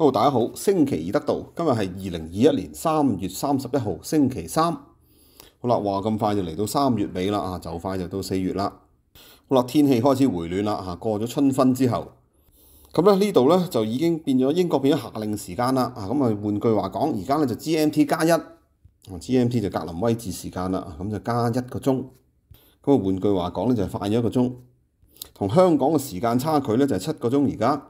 Hello，大家好，星期二得到，今日系二零二一年三月三十一號，星期三。好啦，話咁快就嚟到三月尾啦啊，就快就到四月啦。好啦，天氣開始回暖啦吓過咗春分之後，咁咧呢度咧就已經變咗英國變咗夏令時間啦。啊，咁啊換句話講，而家咧就 GMT 加一，GMT 就格林威治時間啦，咁就加一個鐘。咁啊換句話講咧，就快咗一個鐘，同香港嘅時間差距咧就係七個鐘。而家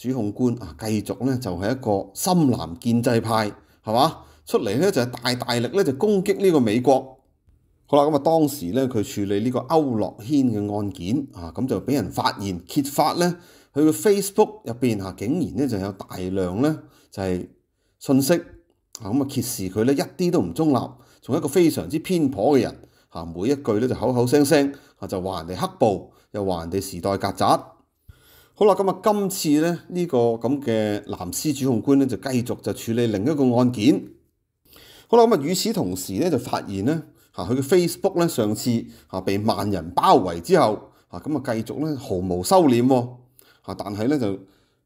主控官啊，繼續咧就係一個深藍建制派，係嘛？出嚟咧就係大大力咧就攻擊呢個美國。好啦，咁啊當時咧佢處理呢個歐樂軒嘅案件啊，咁就俾人發現揭發咧，佢嘅 Facebook 入邊啊，竟然咧就有大量咧就係信息啊，咁啊揭示佢咧一啲都唔中立，從一個非常之偏頗嘅人啊，每一句咧就口口聲聲啊就話人哋黑暴，又話人哋時代曱甴。好啦，咁啊，今次咧呢個咁嘅藍絲主控官咧就繼續就處理另一個案件。好啦，咁啊，與此同時咧就發現咧嚇佢嘅 Facebook 咧上次嚇被萬人包圍之後嚇咁啊繼續咧毫無收斂喎嚇，但係咧就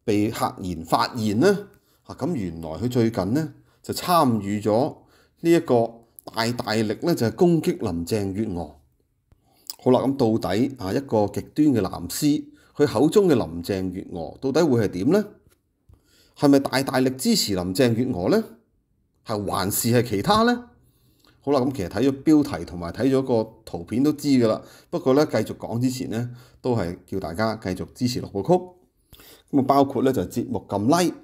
被客言發現咧嚇咁原來佢最近咧就參與咗呢一個大大力咧就係攻擊林鄭月娥。好啦，咁到底啊一個極端嘅藍絲？佢口中嘅林鄭月娥到底會係點呢？係咪大大力支持林鄭月娥呢？係還是係其他呢？好啦，咁其實睇咗標題同埋睇咗個圖片都知噶啦。不過咧，繼續講之前咧，都係叫大家繼續支持六部曲。咁啊，包括咧就節目撳 like，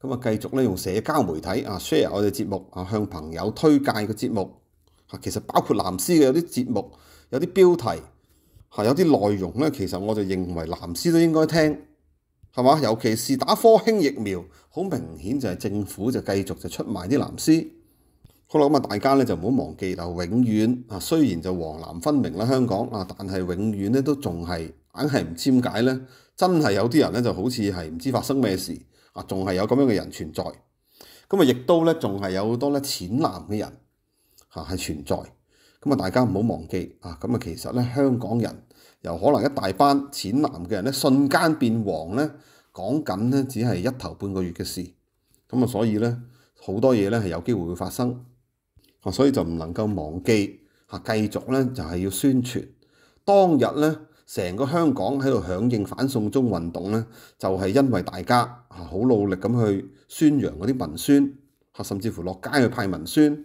咁啊繼續咧用社交媒體啊 share 我哋節目啊向朋友推介個節目啊。其實包括藍絲嘅有啲節目有啲標題。有啲內容咧，其實我就認為藍絲都應該聽，係嘛？尤其是打科興疫苗，好明顯就係政府就繼續就出賣啲藍絲。好啦，咁啊大家咧就唔好忘記啦，永遠啊雖然就黃藍分明啦香港啊，但係永遠咧都仲係硬係唔籤解咧，真係有啲人咧就好似係唔知發生咩事啊，仲係有咁樣嘅人存在。咁啊，亦都咧仲係有好多咧淺藍嘅人嚇係存在。咁啊，大家唔好忘記啊！咁啊，其實咧，香港人由可能一大班淺藍嘅人咧，瞬間變黃咧，講緊咧，只係一頭半個月嘅事。咁啊，所以咧，好多嘢咧係有機會會發生。啊，所以就唔能夠忘記嚇，繼續咧就係要宣傳。當日咧，成個香港喺度響應反送中運動咧，就係因為大家好努力咁去宣揚嗰啲文宣，甚至乎落街去派文宣。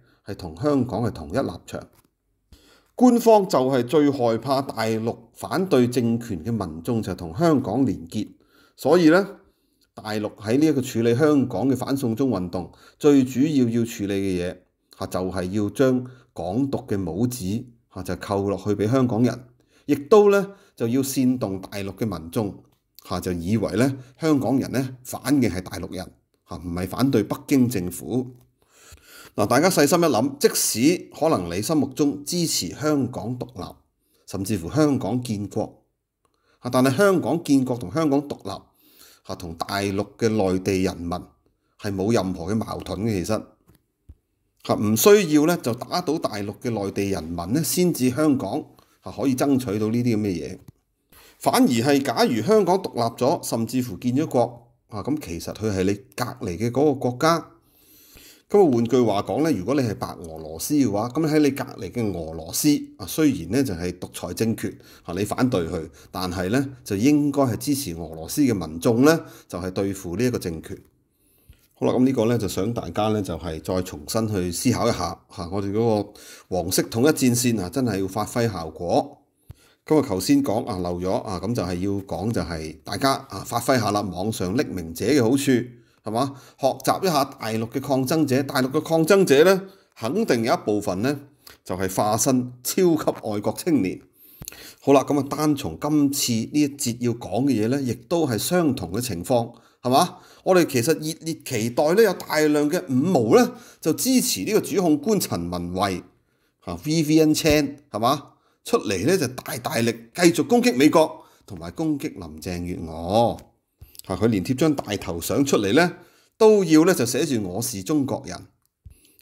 係同香港係同一立場，官方就係最害怕大陸反對政權嘅民眾就同香港連結，所以呢，大陸喺呢一個處理香港嘅反送中運動，最主要要處理嘅嘢嚇就係要將港獨嘅帽子嚇就扣落去俾香港人，亦都呢，就要煽動大陸嘅民眾嚇就以為呢香港人呢反嘅係大陸人嚇唔係反對北京政府。嗱，大家細心一諗，即使可能你心目中支持香港獨立，甚至乎香港建國，但係香港建國同香港獨立同大陸嘅內地人民係冇任何嘅矛盾嘅，其實嚇唔需要咧就打倒大陸嘅內地人民咧，先至香港嚇可以爭取到呢啲咁嘅嘢。反而係假如香港獨立咗，甚至乎建咗國啊，咁其實佢係你隔離嘅嗰個國家。咁啊，換句話講咧，如果你係白俄羅斯嘅話，咁喺你隔離嘅俄羅斯啊，雖然咧就係獨裁政權啊，你反對佢，但係咧就應該係支持俄羅斯嘅民眾咧，就係對付呢一個政權。好啦，咁呢個咧就想大家咧就係再重新去思考一下嚇，我哋嗰個黃色統一戰線啊，真係要發揮效果。咁啊，頭先講啊漏咗啊，咁就係要講就係大家啊發揮下啦，網上匿名者嘅好處。係嘛？學習一下大陸嘅抗爭者，大陸嘅抗爭者咧，肯定有一部分咧就係化身超級愛國青年。好啦，咁啊單從今次呢一節要講嘅嘢咧，亦都係相同嘅情況，係嘛？我哋其實熱烈期待咧，有大量嘅五毛咧，就支持呢個主控官陳文慧啊，Vivian Chan，係嘛？出嚟咧就大大力繼續攻擊美國同埋攻擊林鄭月娥。佢連貼張大頭相出嚟咧，都要咧就寫住我是中國人。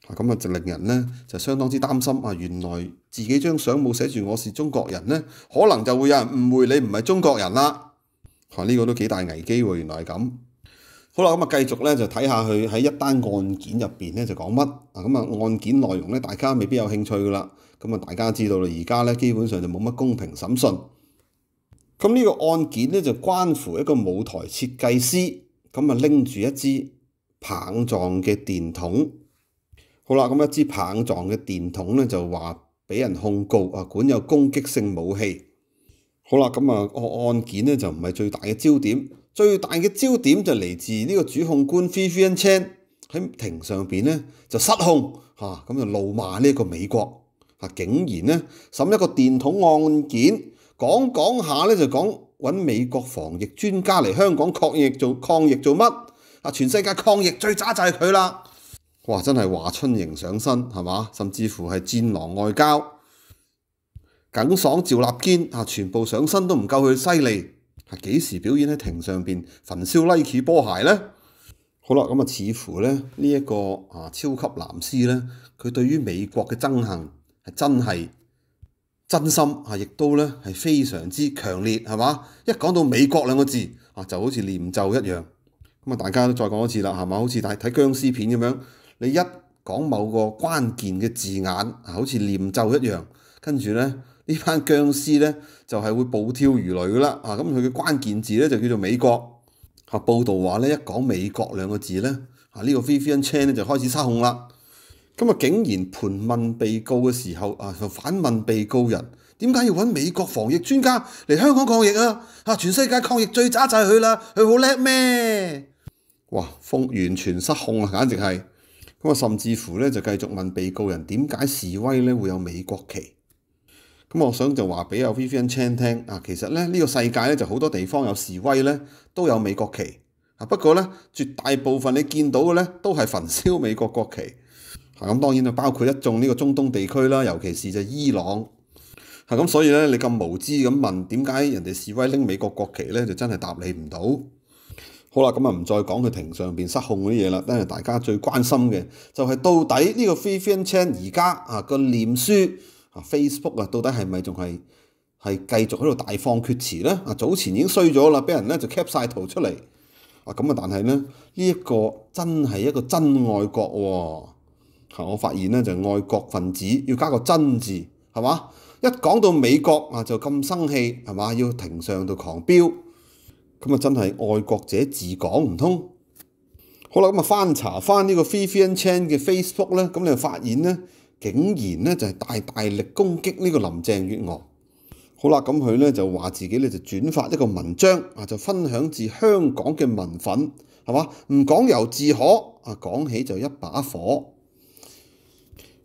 咁啊，就令人咧就相當之擔心啊！原來自己張相冇寫住我是中國人咧，可能就會有人誤會你唔係中國人啦。啊，呢個都幾大危機喎！原來係咁。好啦，咁啊，繼續咧就睇下佢喺一單案件入面咧就講乜。咁啊，案件內容咧大家未必有興趣噶啦。咁啊，大家知道啦，而家咧基本上就冇乜公平審訊。咁呢個案件咧就關乎一個舞台設計師，咁啊拎住一支棒狀嘅電筒，好啦，咁一支棒狀嘅電筒咧就話俾人控告啊，管有攻擊性武器。好啦，咁啊案案件咧就唔係最大嘅焦點，最大嘅焦點就嚟自呢個主控官 v i f i Chan 喺庭上邊咧就失控嚇，咁就怒罵呢一個美國啊，竟然咧審一個電筒案件。講講下咧，就講揾美國防疫專家嚟香港抗疫做抗疫做乜啊？全世界抗疫最渣就係佢啦！哇，真係華春瑩上身係嘛？甚至乎係戰狼外交，耿爽、趙立堅啊，全部上身都唔夠佢犀利。係幾時表演喺庭上边焚燒 Nike 波鞋咧？好啦，咁啊，似乎咧呢一個啊超級蓝丝咧，佢對於美國嘅憎恨係真係。真心啊，亦都咧係非常之強烈，係嘛？一講到美國兩個字啊，就好似念咒一樣。咁啊，大家都再講一次啦，係嘛？好似睇睇僵尸片咁樣，你一講某個關鍵嘅字眼啊，好似念咒一樣，跟住咧呢班僵尸咧就係會暴跳如雷噶啦。啊，咁佢嘅關鍵字咧就叫做美國。啊，報道話咧一講美國兩個字咧，啊呢個 a i n 咧就開始失控啦。咁啊！竟然盤問被告嘅時候啊，反問被告人點解要揾美國防疫專家嚟香港抗疫啊？啊！全世界抗疫最渣就係佢啦，佢好叻咩？哇！風完全失控啊，簡直係！咁啊，甚至乎咧就繼續問被告人點解示威咧會有美國旗？咁我想就話俾阿 Vivian Chan 聽啊，其實咧呢個世界咧就好多地方有示威咧都有美國旗啊，不過咧絕大部分你見到嘅咧都係焚燒美國國旗。咁當然就包括一眾呢個中東地區啦，尤其是就伊朗。咁，所以咧，你咁無知咁問點解人哋示威拎美國國旗咧，就真係答你唔到。好啦，咁啊唔再講佢庭上面失控嗰啲嘢啦。當然大家最關心嘅就係到底呢個 f r e e Chan 而家啊個臉書啊 Facebook 啊，到底係咪仲係係繼續喺度大放厥詞咧？啊早前已經衰咗啦，俾人咧就 kept 圖出嚟啊咁啊，但係咧呢一個真係一個真愛國喎。嚇！我發現咧就愛國分子要加個真字，係嘛？一講到美國啊，就咁生氣係嘛？要庭上度狂飆咁啊！真係愛國者自講唔通。好啦，咁啊翻查翻呢個 Fifi a n c h a n 嘅 Facebook 咧，咁你發現咧竟然咧就係大大力攻擊呢個林鄭月娥。好啦，咁佢咧就話自己咧就轉發一個文章啊，就分享自香港嘅民憤係嘛？唔講由自可啊，講起就一把火。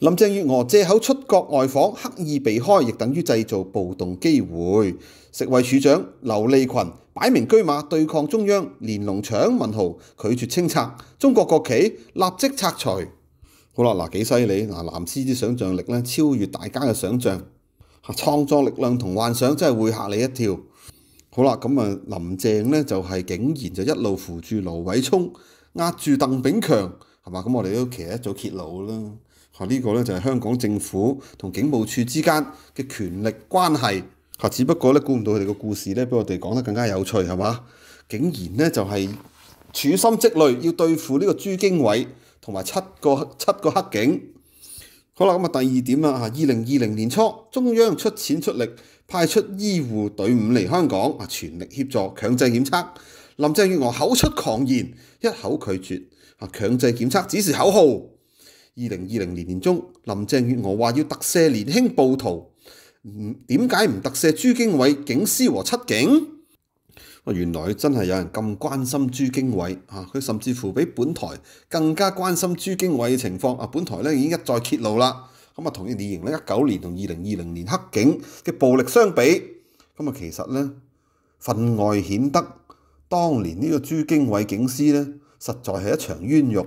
林鄭月娥借口出國外訪，刻意避開，亦等於製造暴動機會。食衞署長劉利群擺明居馬對抗中央，連龍搶民號，拒絕清拆中國國旗，立即拆除。好啦，嗱幾犀利嗱，藍絲啲想像力咧超越大家嘅想像，創作力量同幻想真係會嚇你一跳。好啦，咁啊林鄭咧就係竟然就一路扶住盧偉聰，壓住鄧炳強，係嘛？咁我哋都騎一早揭露啦。啊！呢個咧就係香港政府同警務處之間嘅權力關係。嚇，只不過咧估唔到佢哋嘅故事咧，比我哋講得更加有趣，係嘛？竟然咧就係處心積慮要對付呢個朱經緯同埋七個七個黑警。好啦，咁啊第二點啦嚇，二零二零年初，中央出錢出力，派出醫護隊伍嚟香港，啊全力協助強制檢測。林鄭月娥口出狂言，一口拒絕，啊強制檢測只是口號。二零二零年年中，林鄭月娥話要特赦年輕暴徒，唔點解唔特赦朱經偉警司和七警？原來真係有人咁關心朱經偉啊！佢甚至乎比本台更加關心朱經偉嘅情況啊！本台咧已經一再揭露啦，咁啊，同二零一九年同二零二零年黑警嘅暴力相比，咁啊，其實咧分外顯得，當年呢個朱經偉警司咧，實在係一場冤獄。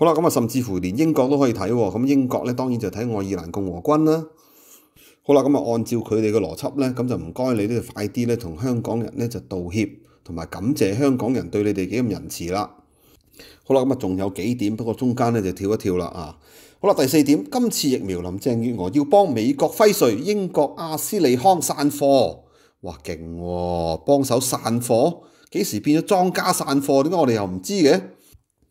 好啦，咁啊，甚至乎连英国都可以睇，咁英国咧，当然就睇爱尔兰共和军啦。好啦，咁啊，按照佢哋嘅逻辑咧，咁就唔该你呢快啲咧，同香港人咧就道歉，同埋感谢香港人对你哋几咁仁慈啦。好啦，咁啊，仲有几点，不过中间咧就跳一跳啦啊。好啦，第四点，今次疫苗林郑月娥要帮美国辉瑞、英国阿斯利康散货，哇，劲喎，帮手散货，几时变咗庄家散货？点解我哋又唔知嘅？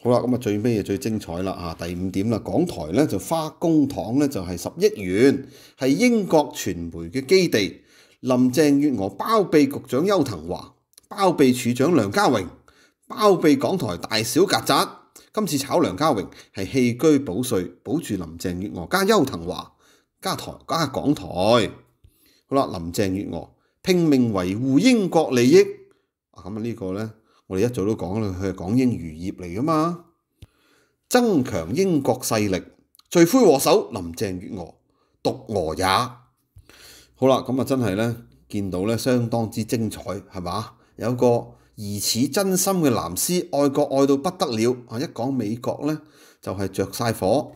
好啦，咁啊最尾啊最精彩啦嚇，第五點啦，港台咧就花公帑咧就係十億元，係英國傳媒嘅基地。林鄭月娥包庇局長邱騰華，包庇處長梁家榮，包庇港台大小曱甴。今次炒梁家榮係棄居保税，保住林鄭月娥加邱騰華加台加港台。好啦，林鄭月娥拼命維護英國利益，咁啊呢個咧。我哋一早都講啦，佢係講英語業嚟噶嘛，增強英國勢力，罪魁禍首林鄭月娥，獨娥也。好啦，咁啊真係咧，見到咧相當之精彩，係嘛？有個疑似真心嘅藍絲，愛國愛到不得了啊！一講美國咧就係着晒火，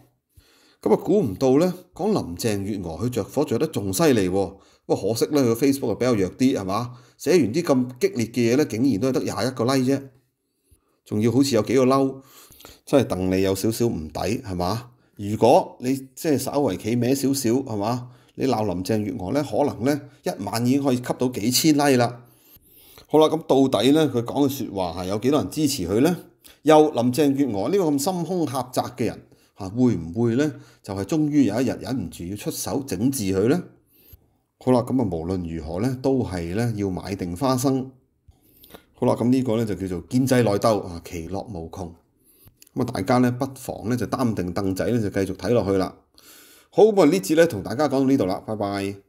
咁啊估唔到咧講林鄭月娥佢着火着得仲犀利喎。不過可惜咧，佢 Facebook 比較弱啲係嘛？寫完啲咁激烈嘅嘢咧，竟然都得廿一個 like 啫，仲要好似有幾個嬲，真係戥你有少少唔抵係嘛？如果你即係稍為企歪少少係嘛，你鬧林鄭月娥咧，可能咧一晚已經可以吸到幾千 like 啦。好啦，咁到底咧佢講嘅説話係有幾多人支持佢咧？又林鄭月娥呢個咁心胸狹窄嘅人嚇，會唔會咧就係終於有一日忍唔住要出手整治佢咧？好啦，咁啊，無論如何咧，都係咧要買定花生。好啦，咁呢個咧就叫做建制內鬥啊，其樂無窮。咁啊，大家咧不妨咧就擔定凳仔咧，就繼續睇落去啦。好，咁啊，呢節咧同大家講到呢度啦，拜拜。